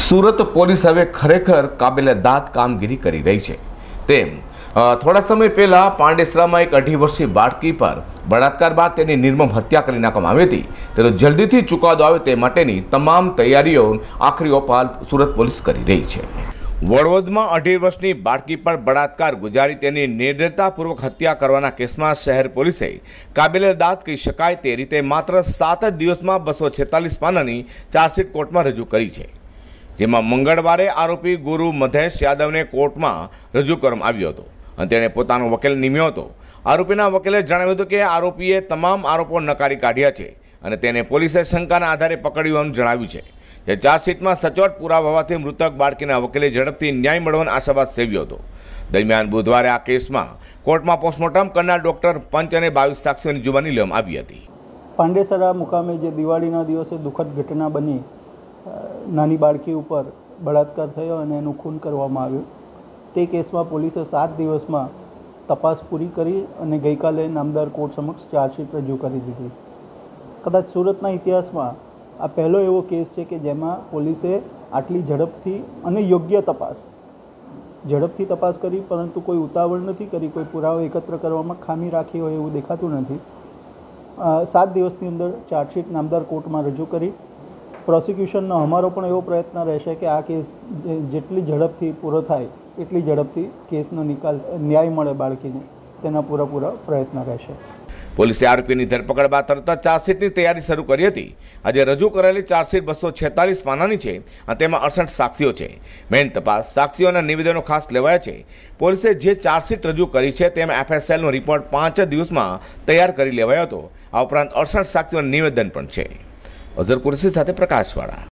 Surat police હવે ખરેખર કાબેલે દાંત કામગીરી કરી રહી છે તેમ થોડા સમય પહેલાં પાંડેસરામાં એક અઢી વર્ષીય બાળકી પર બળાત્કાર બાદ તેની નિર્મમ હત્યા કરી નાખવામાં આવી હતી તેનો જલ્દીથી ચુકાદો આવે તે માટેની તમામ તૈયારીઓ આખરી ઓપાલ સુરત પોલીસ કરી રહી છે વડોદમાં અઢી વર્ષની બાળકી પર બળાત્કાર ગુજારી તેની નિર્દયતાપૂર્વક હત્યા કરવાના કેસમાં શહેર પોલીસે કાબિલે દાંત કહી શકાય તે રીતે માત્ર સાત જ દિવસમાં બસો છેતાલીસ પાનાની ચાર્જશીટ કોર્ટમાં રજૂ કરી છે જેમાં મંગળવારે આરોપી ગુરુ મધેશ યાદવને કોર્ટમાં રજૂ કરવામાં આવ્યો હતો અને તેણે પોતાનો વકીલ નિમ્યો હતો આરોપીના વકીલે જણાવ્યું હતું કે આરોપીએ તમામ આરોપો નકારી કાઢ્યા છે અને તેને પોલીસે શંકાના આધારે પકડ્યું જણાવ્યું છે જે ચાર્જશીટમાં સચોટ પુરાવા હોવાથી મૃતક બાળકીના વકીલે ઝડપથી ન્યાય મેળવવાનો આશાવાદ સેવ્યો હતો દરમિયાન બુધવારે આ કેસમાં કોર્ટમાં પોસ્ટમોર્ટમ કરનાર ડોક્ટર પંચ અને બાવીસ સાક્ષીઓની જુબાની લેવામાં આવી હતી પાંડેસરા મુકામે જે દિવાળીના દિવસે દુઃખદ ઘટના બની નાની બાળકી ઉપર બળાત્કાર થયો અને એનું ખૂન કરવામાં આવ્યું તે કેસમાં પોલીસે સાત દિવસમાં તપાસ પૂરી કરી અને ગઈકાલે નામદાર કોર્ટ સમક્ષ ચાર્જશીટ રજૂ કરી દીધી કદાચ સુરતના ઇતિહાસમાં આ પહેલો એવો કેસ છે કે જેમાં પોલીસે આટલી ઝડપથી અને યોગ્ય તપાસ ઝડપથી તપાસ કરી પરંતુ કોઈ ઉતાવળ નથી કરી કોઈ પુરાવો એકત્ર કરવામાં ખામી રાખી હોય એવું દેખાતું નથી સાત દિવસની અંદર ચાર્જશીટ નામદાર કોર્ટમાં રજૂ કરી પ્રોસિક્યુશનનો અમારો પણ એવો પ્રયત્ન રહેશે કે આ કેસ જેટલી ઝડપથી પૂરો થાય એટલી ઝડપથી કેસનો નિકાલ ન્યાય મળે બાળકીને તેના પૂરેપૂરા પ્રયત્ન રહેશે પોલીસે આરોપીની ધરપકડ બાદ તરત જ ચાર્જશીટની તૈયારી શરૂ કરી હતી આજે રજૂ કરેલી ચાર્જશીટ બસો છેતાલીસ પાનાની છે અને તેમાં અડસઠ સાક્ષીઓ છે મેઇન તપાસ સાક્ષીઓના નિવેદનો ખાસ લેવાયા છે પોલીસે જે ચાર્જશીટ રજૂ કરી છે તેમાં એફએસએલનો રિપોર્ટ પાંચ દિવસમાં તૈયાર કરી લેવાયો હતો આ ઉપરાંત અડસઠ સાક્ષીઓના નિવેદન પણ છે અઝર કુરશી સાથે પ્રકાશવાળા